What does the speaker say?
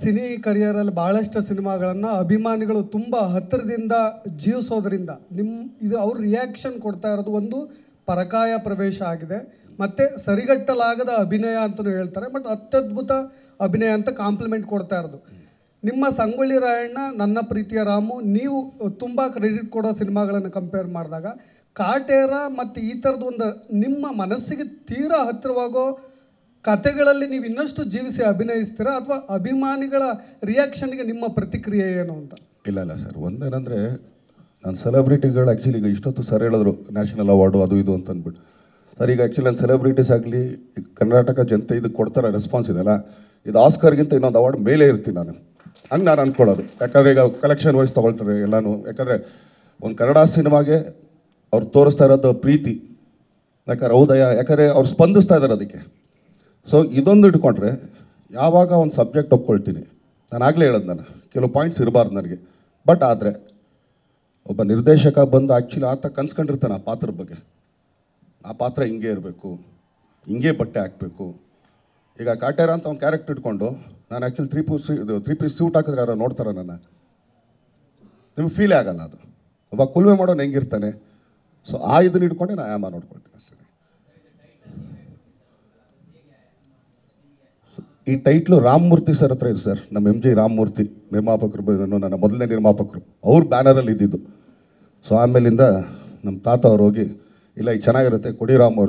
cine ಕರಿಯರಲ್ಲಿ ಭಾಳಷ್ಟು ಸಿನಿಮಾಗಳನ್ನು ಅಭಿಮಾನಿಗಳು ತುಂಬ ಹತ್ತಿರದಿಂದ ಜೀವಿಸೋದ್ರಿಂದ ನಿಮ್ಮ ಇದು ಅವ್ರ ರಿಯಾಕ್ಷನ್ ಕೊಡ್ತಾ ಇರೋದು ಒಂದು ಪರಕಾಯ ಪ್ರವೇಶ ಆಗಿದೆ ಮತ್ತು ಸರಿಗಟ್ಟಲಾಗದ ಅಭಿನಯ ಅಂತಲೂ ಹೇಳ್ತಾರೆ ಬಟ್ ಅತ್ಯದ್ಭುತ ಅಭಿನಯ ಅಂತ ಕಾಂಪ್ಲಿಮೆಂಟ್ ಕೊಡ್ತಾ ಇರೋದು ನಿಮ್ಮ ಸಂಗೊಳ್ಳಿ ರಾಯಣ್ಣ ನನ್ನ ಪ್ರೀತಿಯ ರಾಮು ನೀವು ತುಂಬ ಕ್ರೆಡಿಟ್ ಕೊಡೋ ಸಿನಿಮಾಗಳನ್ನು ಕಂಪೇರ್ ಮಾಡಿದಾಗ ಕಾಟೇರ ಮತ್ತು ಈ ಥರದ್ದು ಒಂದು ನಿಮ್ಮ ಮನಸ್ಸಿಗೆ ತೀರಾ ಹತ್ತಿರವಾಗೋ ಕತೆಗಳಲ್ಲಿ ನೀವು ಇನ್ನಷ್ಟು ಜೀವಿಸಿ ಅಭಿನಯಿಸ್ತೀರಾ ಅಥವಾ ಅಭಿಮಾನಿಗಳ ರಿಯಾಕ್ಷನ್ಗೆ ನಿಮ್ಮ ಪ್ರತಿಕ್ರಿಯೆ ಏನು ಅಂತ ಇಲ್ಲ ಇಲ್ಲ ಸರ್ ಒಂದೇನಂದರೆ ನಾನು ಸೆಲೆಬ್ರಿಟಿಗಳು ಆ್ಯಕ್ಚುಲಿ ಈಗ ಇಷ್ಟೊತ್ತು ಸರ್ ಹೇಳಿದ್ರು ನ್ಯಾಷನಲ್ ಅವಾರ್ಡು ಅದು ಇದು ಅಂತ ಅಂದ್ಬಿಟ್ಟು ಸರ್ ಈಗ ಆ್ಯಕ್ಚುಲಿ ನಾನು ಸೆಲೆಬ್ರಿಟೀಸ್ ಆಗಲಿ ಕರ್ನಾಟಕ ಜನತೆ ಇದಕ್ಕೆ ಕೊಡ್ತಾರೆ ರೆಸ್ಪಾನ್ಸ್ ಇದೆಲ್ಲ ಇದು ಆಸ್ಕರ್ಗಿಂತ ಇನ್ನೊಂದು ಅವಾರ್ಡ್ ಮೇಲೆ ಇರ್ತೀನಿ ನಾನು ಹಂಗೆ ನಾನು ಅಂದ್ಕೊಳ್ಳೋದು ಯಾಕಂದರೆ ಈಗ ಕಲೆಕ್ಷನ್ ವೈಸ್ ತೊಗೊಳ್ತಾರೆ ಎಲ್ಲನೂ ಯಾಕಂದರೆ ಒಂದು ಕನ್ನಡ ಸಿನಿಮಾಗೆ ಅವ್ರು ತೋರಿಸ್ತಾ ಇರೋದು ಪ್ರೀತಿ ಯಾಕಂದ್ರೆ ಹೌದಯ್ಯ ಯಾಕಂದರೆ ಅವ್ರು ಸ್ಪಂದಿಸ್ತಾ ಇದ್ದಾರೆ ಅದಕ್ಕೆ ಸೊ ಇದೊಂದು ಇಟ್ಕೊಂಡ್ರೆ ಯಾವಾಗ ಒಂದು ಸಬ್ಜೆಕ್ಟ್ ಒಪ್ಕೊಳ್ತೀನಿ ನಾನು ಆಗಲೇ ಹೇಳೋದು ನಾನು ಕೆಲವು ಪಾಯಿಂಟ್ಸ್ ಇರಬಾರ್ದು ನನಗೆ ಬಟ್ ಆದರೆ ಒಬ್ಬ ನಿರ್ದೇಶಕ ಬಂದು ಆ್ಯಕ್ಚುಲಿ ಆತ ಕನ್ಸ್ಕೊಂಡಿರ್ತಾನೆ ಆ ಪಾತ್ರದ ಬಗ್ಗೆ ಆ ಪಾತ್ರ ಹಿಂಗೆ ಇರಬೇಕು ಹಿಂಗೆ ಬಟ್ಟೆ ಹಾಕಬೇಕು ಈಗ ಕಾಟೇರ ಅಂತ ಅವ್ನು ಕ್ಯಾರೆಕ್ಟ್ ಇಟ್ಕೊಂಡು ನಾನು ಆ್ಯಕ್ಚುಲಿ ತ್ರೀ ಪೀಸ್ ಇದು ತ್ರೀ ಪೀಸ್ ಸೂಟ್ ಹಾಕಿದ್ರೆ ಯಾರೋ ನೋಡ್ತಾರೆ ನನ್ನ ನಿಮಗೆ ಫೀಲೇ ಆಗಲ್ಲ ಅದು ಒಬ್ಬ ಕುಲ್ವೆ ಮಾಡೋನು ಹೆಂಗಿರ್ತಾನೆ ಸೊ ಆ ಇದನ್ನ ಇಟ್ಕೊಂಡೆ ನಾನು ಆಯಾಮ ನೋಡ್ಕೊಳ್ತೀನಿ ಅಷ್ಟೇ ಈ ಟೈಟ್ಲು ರಾಮಮೂರ್ತಿ ಸರ್ ಹತ್ರ ಇದೆ ಸರ್ ನಮ್ಮ ಎಮ್ ಜಿ ರಾಮಮೂರ್ತಿ ನಿರ್ಮಾಪಕರು ನನ್ನ ಮೊದಲನೇ ನಿರ್ಮಾಪಕರು ಅವ್ರ ಬ್ಯಾನರಲ್ಲಿ ಇದ್ದಿದ್ದು ಸೊ ಆಮೇಲಿಂದ ನಮ್ಮ ತಾತ ಅವ್ರು ಹೋಗಿ ಇಲ್ಲ ಇದು ಚೆನ್ನಾಗಿರುತ್ತೆ ಕೊಡಿ ರಾಮ್